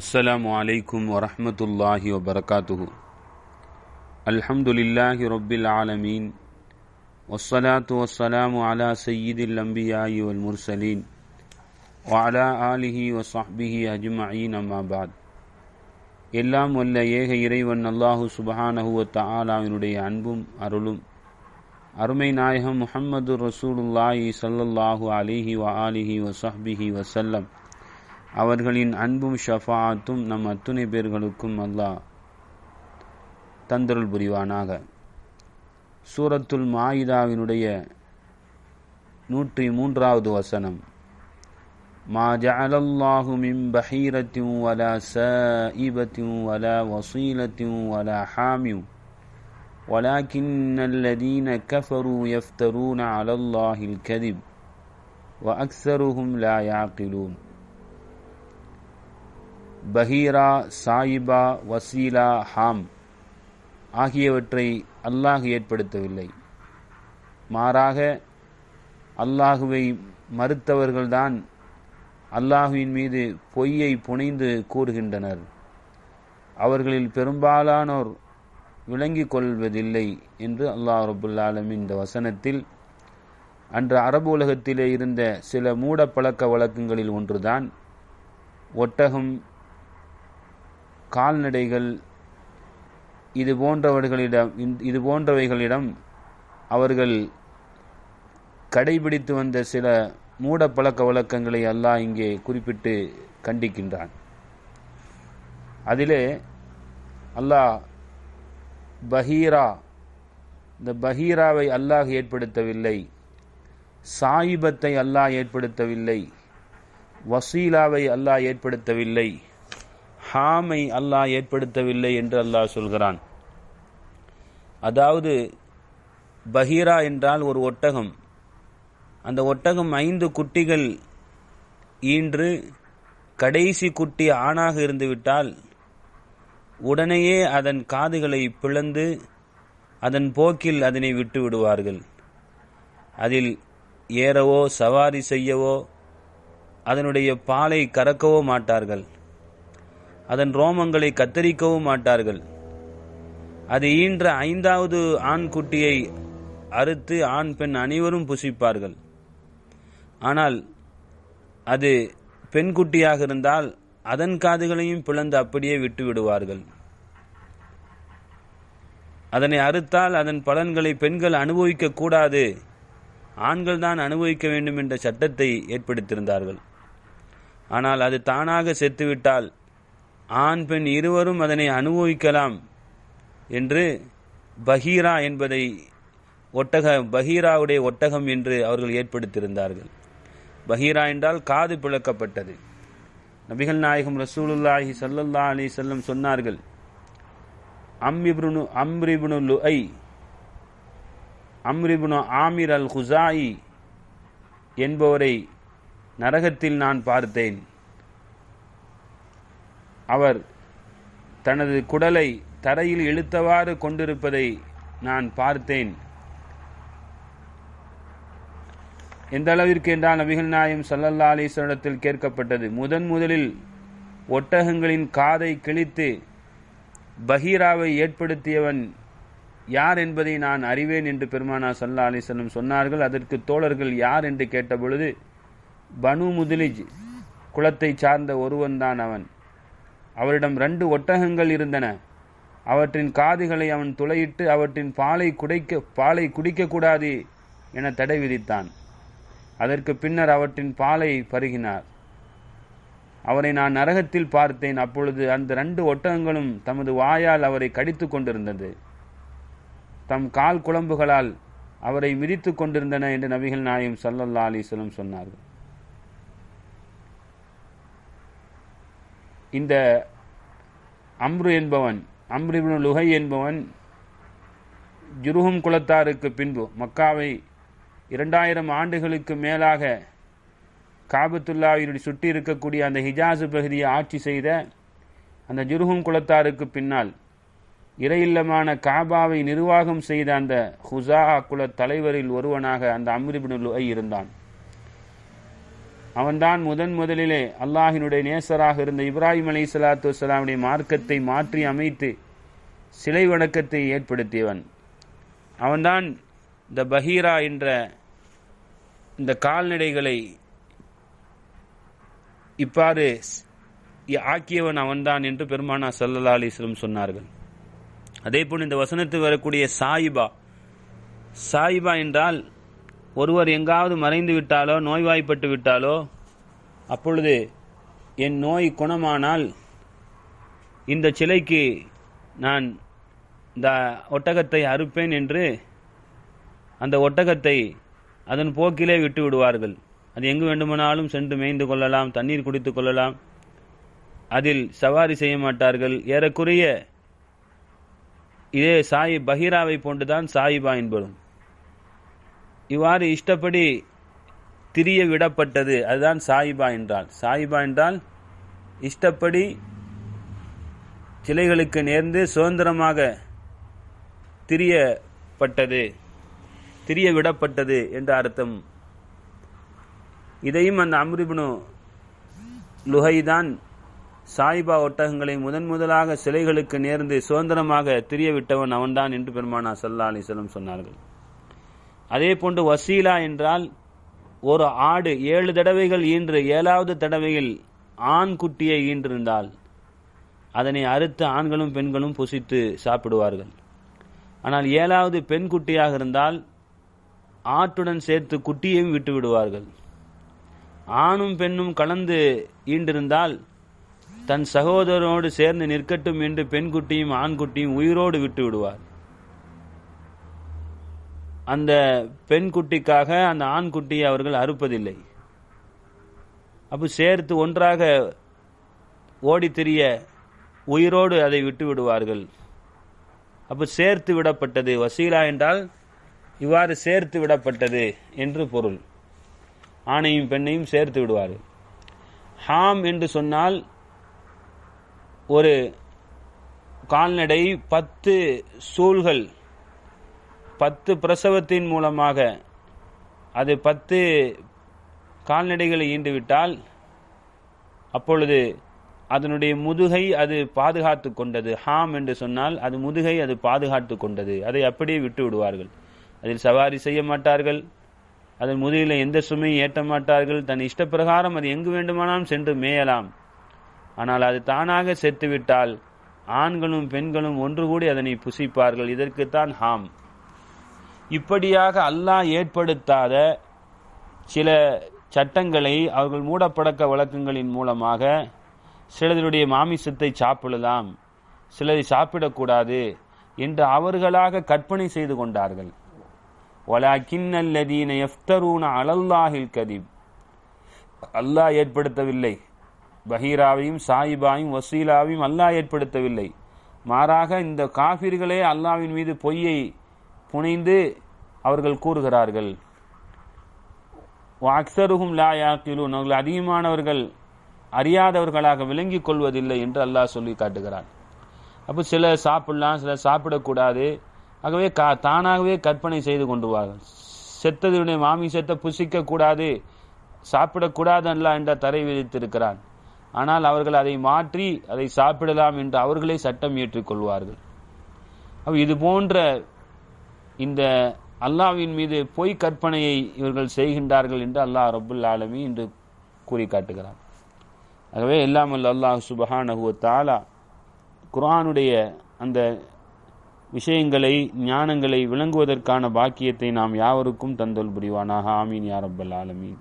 السلام عليكم ورحمة الله وبركاته الحمد لله رب العالمين والصلاة والسلام على سيد الأنبياء والمرسلين وعلى آله وصحبه أجمعين ما بعد எல்லாம் வல்ல ஏக இறைவன் அல்லாஹு சுபஹானஹுவ தாலாவினுடைய அன்பும் அருளும் அருமை நாயகம் முஹம்மது ரசூலுல்லாஹி சல்லல்லாஹு அலிஹி வ ஆலிஹி வசஹ்பிஹி வசல்லம் அவர்களின் அன்பும் ஷஃபாத்தும் நம் அத்துணை பேர்களுக்கும் அல்லாஹ் தந்தருள் புரிவானாக சூரத்துல் மாயிதாவினுடைய நூற்றி மூன்றாவது வசனம் ما جعل الله من بحيرة ولا سائبة ولا وصيلة ولا حام ولكن الذين كفروا يفترون على الله الكذب وأكثرهم لا يعقلون பஹீரா சாயிபா வசீலா ஹாம் ஆகியவற்றை அல்லாஹ் ஏற்படுத்தவில்லை மாறாக அல்லாஹுவை மறுத்தவர்கள்தான் அல்லாஹுவின் மீது பொய்யை புனைந்து கூறுகின்றனர் அவர்களில் பெரும்பாலானோர் விளங்கிக் கொள்வதில்லை என்று அல்லாஹ் ரபுல்லாலும் இந்த வசனத்தில் அன்று அரபு உலகத்திலே இருந்த சில மூட பழக்க வழக்கங்களில் ஒன்றுதான் ஒட்டகம் கால்நடைகள் இது போன்றவர்களிடம் இது போன்றவைகளிடம் அவர்கள் கடைபிடித்து வந்த சில மூட பழக்க வழக்கங்களை அல்லாஹ் இங்கே குறிப்பிட்டு கண்டிக்கின்றான் அதிலே அல்லாஹ் பஹீரா இந்த பஹீராவை அல்லாஹ் ஏற்படுத்தவில்லை சாயிபத்தை அல்லாஹ் ஏற்படுத்தவில்லை வசீலாவை அல்லாஹ் ஏற்படுத்தவில்லை ஹாமை அல்லாஹ் ஏற்படுத்தவில்லை என்று அல்லாஹ் சொல்கிறான் அதாவது பஹீரா என்றால் ஒரு ஒட்டகம் அந்த ஒட்டகம் ஐந்து குட்டிகள் ஈன்று கடைசி குட்டி ஆணாக இருந்துவிட்டால் உடனேயே அதன் காதுகளை பிளந்து அதன் போக்கில் அதனை விட்டு விடுவார்கள் அதில் ஏறவோ சவாரி செய்யவோ அதனுடைய பாலை கறக்கவோ மாட்டார்கள் அதன் ரோமங்களை கத்தரிக்கவும் மாட்டார்கள் அது ஈன்ற ஐந்தாவது ஆண் குட்டியை அறுத்து ஆண் பெண் அனைவரும் புசிப்பார்கள் ஆனால் அது பெண் குட்டியாக இருந்தால் அதன் காதுகளையும் பிளந்து அப்படியே விட்டு விடுவார்கள் அதனை அறுத்தால் அதன் பலன்களை பெண்கள் அனுபவிக்க கூடாது ஆண்கள் தான் அனுபவிக்க வேண்டும் என்ற சட்டத்தை ஏற்படுத்தியிருந்தார்கள் ஆனால் அது தானாக செத்துவிட்டால் ஆண் பெண் இருவரும் அதனை அனுபவிக்கலாம் என்று பஹீரா என்பதை ஒட்டக பஹீராவுடைய ஒட்டகம் என்று அவர்கள் ஏற்படுத்தியிருந்தார்கள் பஹீரா என்றால் காது பிளக்கப்பட்டது நபிகள் நாயகம் ரசூலுல்லாஹி சல்லல்லா அலி செல்லம் சொன்னார்கள் அம்ரிபுனு அம்ரிபுனு லுஐ அம்ரிபுனு ஆமிர் அல் ஹுசாயி என்பவரை நரகத்தில் நான் பார்த்தேன் அவர் தனது குடலை தரையில் இழுத்தவாறு கொண்டிருப்பதை நான் பார்த்தேன் எந்த அளவிற்கு என்றால் நபிகள் நாயம் சல்லல்லா அலிஸ்வரிடத்தில் கேட்கப்பட்டது முதன் முதலில் ஒட்டகங்களின் காதை கிழித்து பஹீராவை ஏற்படுத்தியவன் யார் என்பதை நான் அறிவேன் என்று பெருமானா சல்லா அலிசல்லம் சொன்னார்கள் அதற்கு தோழர்கள் யார் என்று கேட்டபொழுது பனு முதலிஜ் குலத்தை சார்ந்த ஒருவன்தான் அவன் அவரிடம் ரெண்டு ஒட்டகங்கள் இருந்தன அவற்றின் காதுகளை அவன் துளையிட்டு அவற்றின் பாலை குடைக்க பாலை குடிக்கக்கூடாது என தடை விதித்தான் அதற்கு பின்னர் அவற்றின் பாலை பருகினார் அவரை நான் நரகத்தில் பார்த்தேன் அப்பொழுது அந்த ரெண்டு ஒட்டகங்களும் தமது வாயால் அவரை கடித்து கொண்டிருந்தது தம் கால் குழம்புகளால் அவரை மிதித்து கொண்டிருந்தன என்று நபிகள் நாயும் சல்லல்லா அலிஸ்வலம் சொன்னார்கள் இந்த அம்ரு என்பவன் அம்ரிபின் லுகை என்பவன் ஜுருஹும் குலத்தாருக்கு பின்பு மக்காவை இரண்டாயிரம் ஆண்டுகளுக்கு மேலாக காபத்துல்லாவினுடைய சுற்றி இருக்கக்கூடிய அந்த ஹிஜாசு பகுதியை ஆட்சி செய்த அந்த ஜுருஹும் குலத்தாருக்கு பின்னால் இறையில்லமான காபாவை நிர்வாகம் செய்த அந்த ஹுசா குல தலைவரில் ஒருவனாக அந்த அம்ரிபின் லுகை இருந்தான் அவன்தான் முதன் முதலிலே அல்லாஹினுடைய நேசராக இருந்த இப்ராஹிம் அலி சலாத்து வலாமுடைய மார்க்கத்தை மாற்றி அமைத்து சிலை வணக்கத்தை ஏற்படுத்தியவன் அவன்தான் த பஹீரா என்ற இந்த கால்நடைகளை இப்பாறு ஆக்கியவன் அவன்தான் என்று பெருமானா சல்லல்லா அலிஸ்லம் சொன்னார்கள் அதே போல் இந்த வசனத்தில் வரக்கூடிய சாயிபா சாயிபா என்றால் ஒருவர் எங்காவது மறைந்து விட்டாலோ நோய்வாய்ப்பட்டு விட்டாலோ அப்பொழுது என் நோய் குணமானால் இந்த சிலைக்கு நான் இந்த ஒட்டகத்தை அறுப்பேன் என்று அந்த ஒட்டகத்தை அதன் போக்கிலே விட்டு விடுவார்கள் அது எங்கு வேண்டுமானாலும் சென்று மேய்ந்து கொள்ளலாம் தண்ணீர் குடித்து கொள்ளலாம் அதில் சவாரி செய்ய மாட்டார்கள் ஏறக்குறைய இதே சாயி பஹீராவை போன்றுதான் சாயிபா என்படும் இவ்வாறு இஷ்டப்படி திரிய விடப்பட்டது அதுதான் சாயிபா என்றால் சாயிபா என்றால் இஷ்டப்படி சிலைகளுக்கு நேர்ந்து சுதந்திரமாக திரியப்பட்டது திரிய விடப்பட்டது என்ற அர்த்தம் இதையும் அந்த அம்ரிபனு லுஹைதான் சாயிபா ஒட்டகங்களை முதன் முதலாக சிலைகளுக்கு நேர்ந்து சுதந்திரமாக திரியவிட்டவன் அவன்தான் என்று பெருமானா சல்லா அலிசலம் சொன்னார்கள் அதே போன்று வசீலா என்றால் ஒரு ஆடு ஏழு தடவைகள் ஈன்று ஏழாவது தடவையில் ஆண் குட்டியை ஈன்றிருந்தால் அதனை அறுத்து ஆண்களும் பெண்களும் புசித்து சாப்பிடுவார்கள் ஆனால் ஏழாவது பெண் குட்டியாக இருந்தால் ஆட்டுடன் சேர்த்து குட்டியையும் விட்டு விடுவார்கள் ஆணும் பெண்ணும் கலந்து ஈண்டிருந்தால் தன் சகோதரனோடு சேர்ந்து நிற்கட்டும் என்று பெண்குட்டியும் ஆண்குட்டியும் உயிரோடு விட்டு விடுவார் அந்த பெண் குட்டிக்காக அந்த ஆண் குட்டியை அவர்கள் அறுப்பதில்லை அப்போ சேர்த்து ஒன்றாக ஓடி திரிய உயிரோடு அதை விட்டு விடுவார்கள் அப்போ சேர்த்து விடப்பட்டது வசீலா என்றால் இவ்வாறு சேர்த்து விடப்பட்டது என்று பொருள் ஆணையும் பெண்ணையும் சேர்த்து விடுவார் ஹாம் என்று சொன்னால் ஒரு கால்நடை பத்து சூழ்கள் பத்து பிரசவத்தின் மூலமாக அது பத்து கால்நடைகளை ஈண்டுவிட்டால் அப்பொழுது அதனுடைய முதுகை அது பாதுகாத்து கொண்டது ஹாம் என்று சொன்னால் அது முதுகை அது பாதுகாத்து கொண்டது அதை அப்படியே விட்டு விடுவார்கள் அதில் சவாரி செய்ய மாட்டார்கள் அதன் முதுகில் எந்த சுமையும் ஏற்ற மாட்டார்கள் தன் இஷ்டப்பிரகாரம் அது எங்கு வேண்டுமானாலும் சென்று மேயலாம் ஆனால் அது தானாக செத்துவிட்டால் ஆண்களும் பெண்களும் ஒன்று கூடி அதனை புசிப்பார்கள் இதற்குத்தான் ஹாம் இப்படியாக அல்லாஹ் ஏற்படுத்தாத சில சட்டங்களை அவர்கள் மூடப்படக்க வழக்கங்களின் மூலமாக சிலருடைய மாமிசத்தை சாப்பிடலாம் சிலரை சாப்பிடக்கூடாது என்று அவர்களாக கற்பனை செய்து கொண்டார்கள் ஒலாக்கின்னல்லதீன எஃப்தரூன அலல்லாஹில் கதீப் அல்லாஹ் ஏற்படுத்தவில்லை பஹீராவையும் சாயிபாவையும் வசீலாவையும் அல்லாஹ் ஏற்படுத்தவில்லை மாறாக இந்த காஃபிர்களே அல்லாவின் மீது பொய்யை புனைந்து அவர்கள் கூறுகிறார்கள் அக்சருகும் லா யாக்கிலூன் அவர்கள் அதிகமானவர்கள் அறியாதவர்களாக விளங்கி கொள்வதில்லை என்று அல்லாஹ் சொல்லி காட்டுகிறான் அப்போ சில சாப்பிடலாம் சில சாப்பிடக்கூடாது ஆகவே கா தானாகவே கற்பனை செய்து கொண்டுவார்கள் செத்ததுடைய மாமிசத்தை புசிக்கக்கூடாது சாப்பிடக்கூடாது அல்ல என்ற தரை விதித்திருக்கிறான் ஆனால் அவர்கள் அதை மாற்றி அதை சாப்பிடலாம் என்று அவர்களே சட்டம் ஏற்றுக்கொள்வார்கள் கொள்வார்கள் இது போன்ற இந்த அல்லாவின் மீது பொய் கற்பனையை இவர்கள் செய்கின்றார்கள் என்று அல்லாஹ் ரபுல் ஆலமி என்று கூறி காட்டுகிறார் ஆகவே இல்லாமல் அல்லாஹ் சுபஹான் தாலா குரானுடைய அந்த விஷயங்களை ஞானங்களை விளங்குவதற்கான பாக்கியத்தை நாம் யாவருக்கும் தந்தல் புரிவானாக ஆமீன் ரப்பல் ஆலமீன்